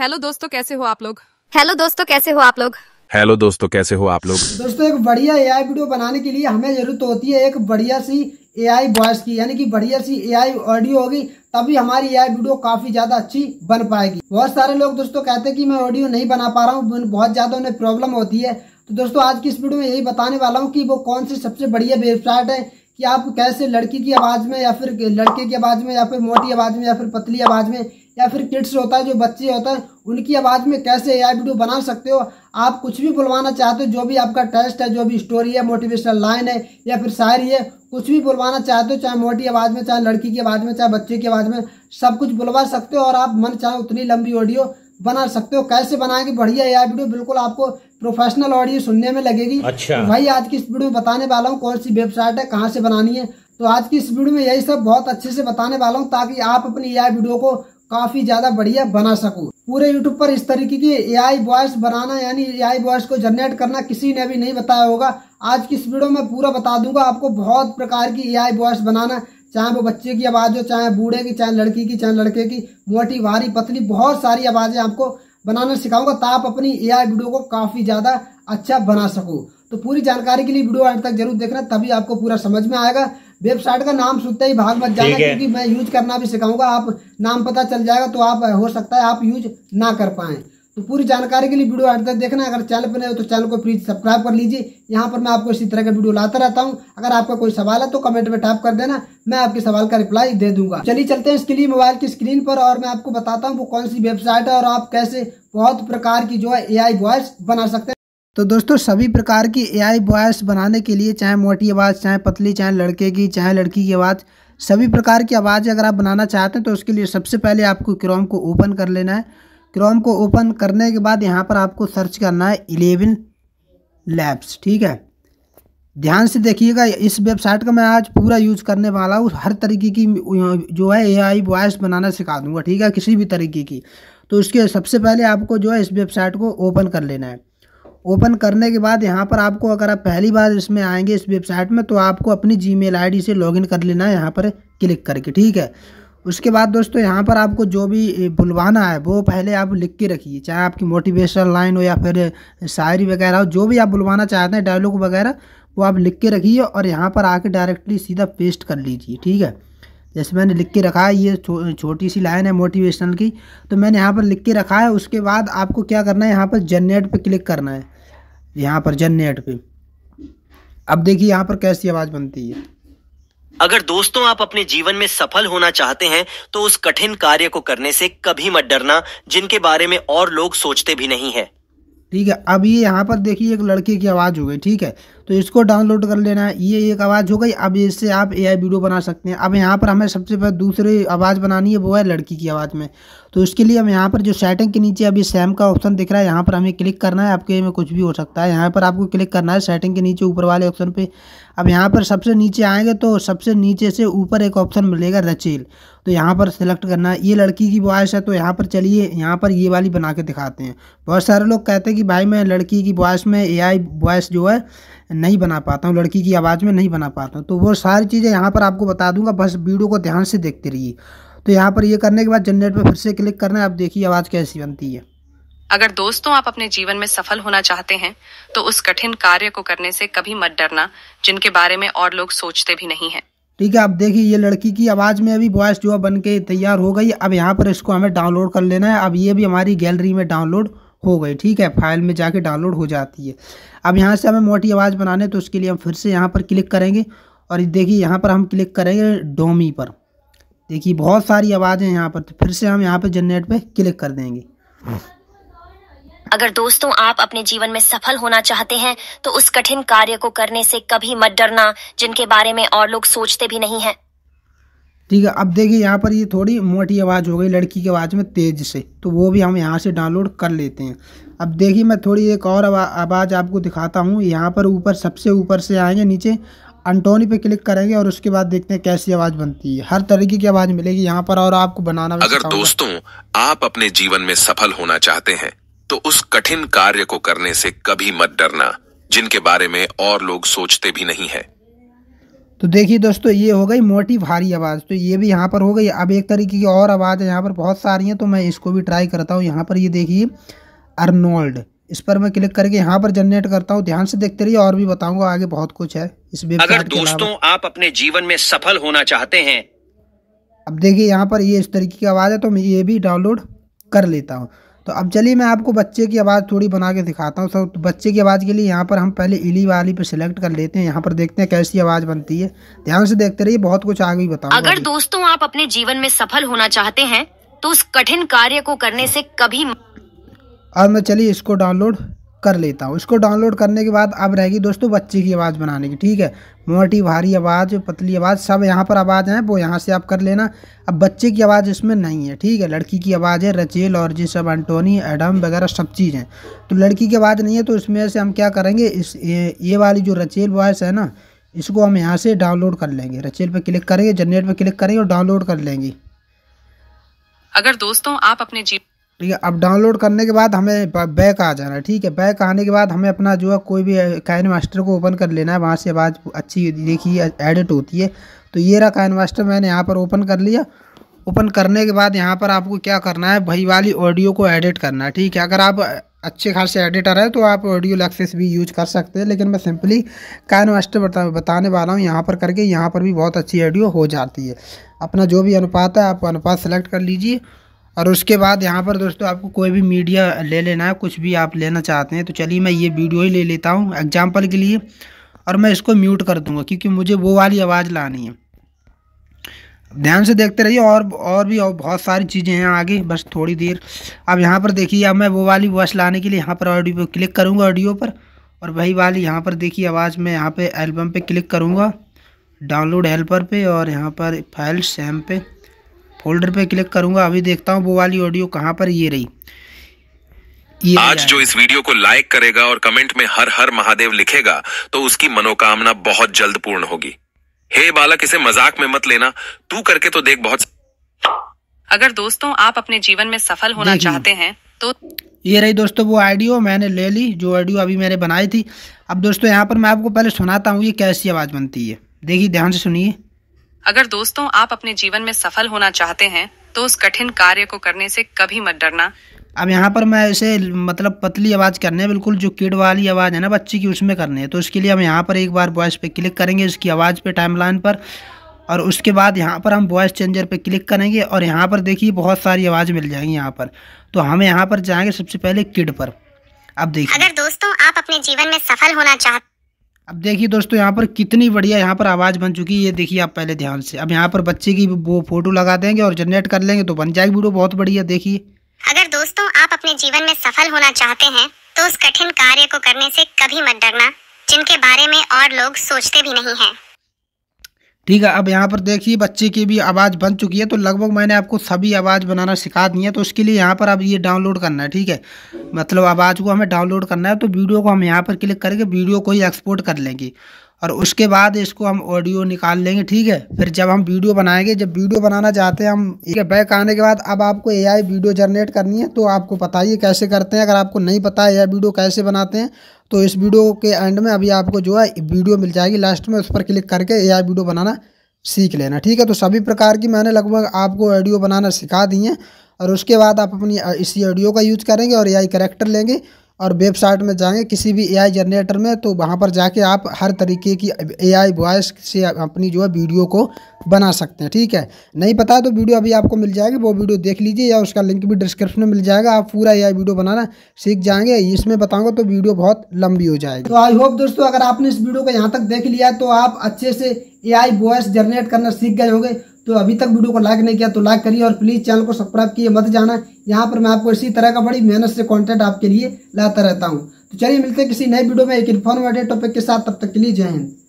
hello दोस्तों कैसे हो आप लोग हेलो दोस्तों कैसे हो आप लोग हेलो दोस्तों कैसे हो आप लोग दोस्तों एक बढ़िया ए वीडियो बनाने के लिए हमें जरूरत होती है एक बढ़िया सी आई वॉइस की यानी कि बढ़िया सी आई ऑडियो होगी तभी हमारी ए वीडियो काफी ज्यादा अच्छी बन पाएगी बहुत सारे लोग दोस्तों कहते हैं कि मैं ऑडियो नहीं बना पा रहा हूँ बहुत ज्यादा उन्हें प्रॉब्लम होती है तो दोस्तों आज की इस वीडियो में यही बताने वाला हूँ कि वो कौन सी सबसे बढ़िया वेबसाइट है कि आप कैसे लड़की की आवाज में या फिर लड़के की आवाज में या फिर मोटी आवाज में या फिर पतली आवाज में या फिर किड्स होता है जो बच्चे होता है उनकी आवाज़ में कैसे आई वीडियो बना सकते हो आप कुछ भी बुलवाना चाहते हो जो भी आपका टेस्ट है जो भी स्टोरी है मोटिवेशनल लाइन है या फिर शायरी है कुछ भी बुलवाना चाहते हो चाहे मोटी आवाज़ में चाहे लड़की की आवाज़ में चाहे बच्चे की आवाज़ में सब कुछ बुलवा सकते हो और आप मन चाहे उतनी लंबी ऑडियो बना सकते हो कैसे बनाएंगे बढ़िया एआई वीडियो बिल्कुल आपको प्रोफेशनल ऑडियो सुनने में लगेगी अच्छा तो भाई आज की इस वीडियो में बताने वाला हूँ कौन सी वेबसाइट है कहाँ से बनानी है तो आज की इस वीडियो में यही सब बहुत अच्छे से बताने वाला हूँ ताकि आप अपनी एआई वीडियो को काफी ज्यादा बढ़िया बना सकूं पूरे YouTube पर इस तरीके की ए आई वॉइस बनाना यानी ए आई वॉइस को जनरेट करना किसी ने भी नहीं बताया होगा आज की इस वीडियो में पूरा बता दूंगा आपको बहुत प्रकार की ए आई वॉइस बनाना चाहे वो बच्चे की आवाज़ हो चाहे बूढ़े की चाहे लड़की की चाहे लड़के की मोटी भारी पतली बहुत सारी आवाज़ें आपको बनाना सिखाऊंगा आप अपनी ए आई वीडियो को काफ़ी ज़्यादा अच्छा बना सको तो पूरी जानकारी के लिए वीडियो आज तक जरूर देखना तभी आपको पूरा समझ में आएगा वेबसाइट का नाम सुनते ही भाग मत जाना क्योंकि मैं यूज करना भी सिखाऊंगा आप नाम पता चल जाएगा तो आप हो सकता है आप यूज ना कर पाए तो पूरी जानकारी के लिए वीडियो हट तक देखना अगर चैनल पर नहीं हो तो चैनल को प्लीज सब्सक्राइब कर लीजिए यहाँ पर मैं आपको इसी तरह का वीडियो लाता रहता हूँ अगर आपका कोई सवाल है तो कमेंट में टाइप कर देना मैं आपके सवाल का रिप्लाई दे दूंगा चलिए चलते हैं इसके लिए मोबाइल की स्क्रीन पर और मैं आपको बताता हूँ वो कौन सी वेबसाइट है और आप कैसे बहुत प्रकार की जो है ए आई वॉइस बना सकते हैं तो दोस्तों सभी प्रकार की एआई वॉयस बनाने के लिए चाहे मोटी आवाज़ चाहे पतली चाहे लड़के की चाहे लड़की की आवाज़ सभी प्रकार की आवाज़ अगर आप बनाना चाहते हैं तो उसके लिए सबसे पहले आपको क्रोम को ओपन कर लेना है क्रोम को ओपन करने के बाद यहाँ पर आपको सर्च करना है इलेवन लैब्स ठीक है ध्यान से देखिएगा इस वेबसाइट का मैं आज पूरा यूज करने वाला हूँ हर तरीके की जो है ए आई वॉइस बनाना सिखा दूँगा ठीक है किसी भी तरीके की तो उसके सबसे पहले आपको जो है इस वेबसाइट को ओपन कर लेना है ओपन करने के बाद यहाँ पर आपको अगर आप पहली बार इसमें आएंगे इस वेबसाइट में तो आपको अपनी जी मेल से लॉगिन कर लेना है यहाँ पर क्लिक करके ठीक है उसके बाद दोस्तों यहाँ पर आपको जो भी बुलवाना है वो पहले आप लिख के रखिए चाहे आपकी मोटिवेशनल लाइन हो या फिर शायरी वगैरह हो जो भी आप बुलवाना चाहते हैं डायलॉग वगैरह वो आप लिख के रखिए और यहाँ पर आके डायरेक्टली सीधा पेस्ट कर लीजिए ठीक है जैसे मैंने लिख के रखा है ये छो, छोटी सी लाइन है मोटिवेशनल की तो मैंने यहाँ पर लिख के रखा है उसके बाद आपको क्या करना है यहाँ पर जनरेट पर क्लिक करना है यहाँ पर जनरेट पे अब देखिए यहाँ पर कैसी आवाज बनती है अगर दोस्तों आप अपने जीवन में सफल होना चाहते हैं तो उस कठिन कार्य को करने से कभी मत डरना जिनके बारे में और लोग सोचते भी नहीं है ठीक है अब ये यहाँ पर देखिए एक लड़के की आवाज़ हो गई ठीक है तो इसको डाउनलोड कर लेना है ये एक आवाज़ हो गई अब इससे आप एआई वीडियो बना सकते हैं अब यहाँ पर हमें सबसे पहले दूसरी आवाज़ बनानी है वो है लड़की की आवाज़ में तो उसके लिए हम यहाँ पर जो सेटिंग के नीचे अभी सैम का ऑप्शन दिख रहा है यहाँ पर हमें क्लिक करना है आपके में कुछ भी हो सकता है यहाँ पर आपको क्लिक करना है सेटिंग के नीचे ऊपर वाले ऑप्शन पर अब यहाँ पर सबसे नीचे आएंगे तो सबसे नीचे से ऊपर एक ऑप्शन मिलेगा रचेल तो यहाँ पर सिलेक्ट करना है ये लड़की की बॉयस है तो यहाँ पर चलिए यहाँ पर ये वाली बना के दिखाते हैं बहुत सारे लोग कहते हैं कि भाई मैं लड़की की बॉयस में एआई आई जो है नहीं बना पाता हूँ लड़की की आवाज़ में नहीं बना पाता हूँ तो वो सारी चीज़ें यहाँ पर आपको बता दूंगा बस वीडियो को ध्यान से देखते रहिए तो यहाँ पर ये करने के बाद जनरेट पर फिर से क्लिक करना है आप देखिए आवाज़ कैसी बनती है अगर दोस्तों आप अपने जीवन में सफल होना चाहते हैं तो उस कठिन कार्य को करने से कभी मत डरना जिनके बारे में और लोग सोचते भी नहीं है ठीक है अब देखिए ये लड़की की आवाज़ में अभी वॉइस जो बन के तैयार हो गई अब यहाँ पर इसको हमें डाउनलोड कर लेना है अब ये भी हमारी गैलरी में डाउनलोड हो गई ठीक है फाइल में जाके डाउनलोड हो जाती है अब यहाँ से हमें मोटी आवाज़ बनाने तो उसके लिए हम फिर से यहाँ पर क्लिक करेंगे और देखिए यहाँ पर हम क्लिक करेंगे डोमी पर देखिए बहुत सारी आवाज़ें यहाँ पर तो फिर से हम यहाँ पर जनरेट पे क्लिक कर देंगे अगर दोस्तों आप अपने जीवन में सफल होना चाहते हैं तो उस कठिन कार्य को करने से कभी मत डरना जिनके बारे में और लोग सोचते भी नहीं हैं ठीक है अब देखिए यहाँ पर ये थोड़ी मोटी आवाज़ हो गई लड़की की आवाज़ में तेज़ से तो वो भी हम यहाँ से डाउनलोड कर लेते हैं अब देखिए मैं थोड़ी एक और आवाज़ आपको दिखाता हूँ यहाँ पर ऊपर सबसे ऊपर से आएंगे नीचे अंटोनी पे क्लिक करेंगे और उसके बाद देखते हैं कैसी आवाज बनती है हर तरीके की आवाज मिलेगी यहाँ पर और आपको बनाना अगर दोस्तों आप अपने जीवन में सफल होना चाहते हैं तो उस कठिन कार्य को करने से कभी मत डरना जिनके बारे में और लोग सोचते भी नहीं है तो देखिए दोस्तों ये हो गई मोटी भारी आवाज़ तो ये भी यहाँ पर हो गई अब एक तरीके की और आवाज़ है यहाँ पर बहुत सारी हैं तो मैं इसको भी ट्राई करता हूँ यहाँ पर ये देखिए अर्नोल्ड इस पर मैं क्लिक करके यहाँ पर जनरेट करता हूँ ध्यान से देखते रहिए और भी बताऊंगा आगे बहुत कुछ है इस अगर दोस्तों आप अपने जीवन में सफल होना चाहते हैं अब देखिए यहाँ पर ये इस तरीके की आवाज़ है तो मैं ये भी डाउनलोड कर लेता हूँ तो अब चलिए मैं आपको बच्चे की आवाज़ थोड़ी बना के दिखाता हूँ सर तो बच्चे की आवाज़ के लिए यहाँ पर हम पहले इली वाली पर सिलेक्ट कर लेते हैं यहाँ पर देखते हैं कैसी आवाज़ बनती है ध्यान से देखते रहिए बहुत कुछ आगे बताओ अगर दोस्तों आप अपने जीवन में सफल होना चाहते हैं तो उस कठिन कार्य को करने से कभी अब मैं चलिए इसको डाउनलोड कर लेता हूँ इसको डाउनलोड करने के बाद अब रहेगी दोस्तों बच्चे की आवाज़ बनाने की ठीक है मोटी भारी आवाज़ पतली आवाज़ सब यहाँ पर आवाज़ हैं वो यहाँ से आप कर लेना अब बच्चे की आवाज़ इसमें नहीं है ठीक है लड़की की आवाज़ है रचेल और जी सब एंटोनी एडम वगैरह सब चीज़ हैं तो लड़की की आवाज़ नहीं है तो इसमें से हम क्या करेंगे इस ये, वाली जो रचेल वॉयस है ना इसको हम यहाँ से डाउनलोड कर लेंगे रचेल पर क्लिक करेंगे जनरेट पर क्लिक करेंगे और डाउनलोड कर लेंगे अगर दोस्तों आप अपने जी ठीक है अब डाउनलोड करने के बाद हमें बैक आ जाना है ठीक है बैक आने के बाद हमें अपना जो है कोई भी काइन मास्टर को ओपन कर लेना है वहाँ से आवाज़ अच्छी देखिए एडिट होती है तो ये रहा काइन मास्टर मैंने यहाँ पर ओपन कर लिया ओपन करने के बाद यहाँ पर आपको क्या करना है वही वाली ऑडियो को एडिट करना है ठीक है अगर आप अच्छे खासे एडिटर है तो आप ऑडियो लक्सेस भी यूज कर सकते हैं लेकिन मैं सिंपली कायन मास्टर बता, बताने वाला हूँ यहाँ पर करके यहाँ पर भी बहुत अच्छी ऑडियो हो जाती है अपना जो भी अनुपात है आप अनुपात सेलेक्ट कर लीजिए और उसके बाद यहाँ पर दोस्तों आपको कोई भी मीडिया ले लेना है कुछ भी आप लेना चाहते हैं तो चलिए मैं ये वीडियो ही ले लेता हूँ एग्जाम्पल के लिए और मैं इसको म्यूट कर दूँगा क्योंकि मुझे वो वाली आवाज़ लानी है ध्यान से देखते रहिए और और भी और बहुत सारी चीज़ें हैं आगे बस थोड़ी देर अब यहाँ पर देखिए अब मैं वो वाली वॉइस लाने के लिए यहाँ पर ऑडियो पर क्लिक करूँगा ऑडियो पर और वही वाली यहाँ पर देखिए आवाज़ मैं यहाँ पर एल्बम पर क्लिक करूँगा डाउनलोड हेल्पर पे और यहाँ पर फाइल सैम पे फोल्डर पे क्लिक करूंगा अभी देखता हूँ वो वाली ऑडियो कहाँ पर ये रही ये आज जो इस वीडियो को लाइक करेगा और कमेंट में हर हर महादेव लिखेगा तो उसकी मनोकामना बहुत जल्द पूर्ण होगी हे बालक इसे मजाक में मत लेना तू करके तो देख बहुत अगर दोस्तों आप अपने जीवन में सफल होना चाहते हैं तो ये रही दोस्तों वो ऑडियो मैंने ले ली जो ऑडियो अभी मैंने बनाई थी अब दोस्तों यहाँ पर मैं आपको पहले सुनाता हूँ ये कैसी आवाज़ बनती है देखिए ध्यान से सुनिए अगर दोस्तों आप अपने जीवन में सफल होना चाहते हैं तो उस कठिन कार्य को करने से कभी मत डरना अब यहाँ पर मैं इसे मतलब पतली आवाज़ करने बिल्कुल जो किड वाली आवाज़ है ना बच्ची की उसमें करने है तो उसके लिए हम यहाँ पर एक बार वॉइस पे क्लिक करेंगे इसकी आवाज़ पे टाइमलाइन पर और उसके बाद यहाँ पर हम वॉइस चेंजर पे क्लिक करेंगे और यहाँ पर देखिए बहुत सारी आवाज़ मिल जाएंगी यहाँ पर तो हम यहाँ पर जाएंगे सबसे पहले किड पर अब देखिए अगर दोस्तों आप अपने जीवन में सफल होना चाहते अब देखिए दोस्तों यहाँ पर कितनी बढ़िया यहाँ पर आवाज़ बन चुकी है ये देखिए आप पहले ध्यान से अब यहाँ पर बच्चे की वो फोटो लगा देंगे और जनरेट कर लेंगे तो बन जाएगी वीडियो बहुत बढ़िया देखिए अगर दोस्तों आप अपने जीवन में सफल होना चाहते हैं तो उस कठिन कार्य को करने से कभी मत डरना जिनके बारे में और लोग सोचते भी नहीं हैं ठीक है अब यहाँ पर देखिए बच्चे की भी आवाज़ बन चुकी है तो लगभग मैंने आपको सभी आवाज़ बनाना सिखा दी है तो उसके लिए यहाँ पर अब ये डाउनलोड करना है ठीक है मतलब आवाज़ को हमें डाउनलोड करना है तो वीडियो को हम यहाँ पर क्लिक करके वीडियो को ही एक्सपोर्ट कर लेंगे और उसके बाद इसको हम ऑडियो निकाल लेंगे ठीक है फिर जब हम वीडियो बनाएंगे जब वीडियो बनाना चाहते हैं हम ठीक बैक आने के बाद अब आपको एआई वीडियो जनरेट करनी है तो आपको पता ही कैसे करते हैं अगर आपको नहीं पता है एआई वीडियो कैसे बनाते हैं तो इस वीडियो के एंड में अभी आपको जो है वीडियो मिल जाएगी लास्ट में उस पर क्लिक करके ए वीडियो बनाना सीख लेना ठीक है तो सभी प्रकार की मैंने लगभग आपको ऑडियो बनाना सिखा दी है और उसके बाद आप अपनी इसी ऑडियो का यूज़ करेंगे और ए करेक्टर लेंगे और वेबसाइट में जाएंगे किसी भी एआई जनरेटर में तो वहाँ पर जाके आप हर तरीके की एआई वॉइस से अपनी जो है वीडियो को बना सकते हैं ठीक है नहीं पता तो वीडियो अभी आपको मिल जाएगी वो वीडियो देख लीजिए या उसका लिंक भी डिस्क्रिप्शन में मिल जाएगा आप पूरा एआई वीडियो बनाना सीख जाएंगे इसमें बताऊँगा तो वीडियो बहुत लंबी हो जाएगी तो आई होप दोस्तों अगर आपने इस वीडियो को यहाँ तक देख लिया तो आप अच्छे से ए आई जनरेट करना सीख गए होंगे तो अभी तक वीडियो को लाइक नहीं किया तो लाइक करिए और प्लीज़ चैनल को सब्सक्राइब किए मत जाना यहाँ पर मैं आपको इसी तरह का बड़ी मेहनत से कॉन्टेंट आपके लिए लाता रहता हूँ तो चलिए मिलते हैं किसी नए वीडियो में एक इन्फॉर्मेटिव टॉपिक के साथ तब तक के लिए जय हिंद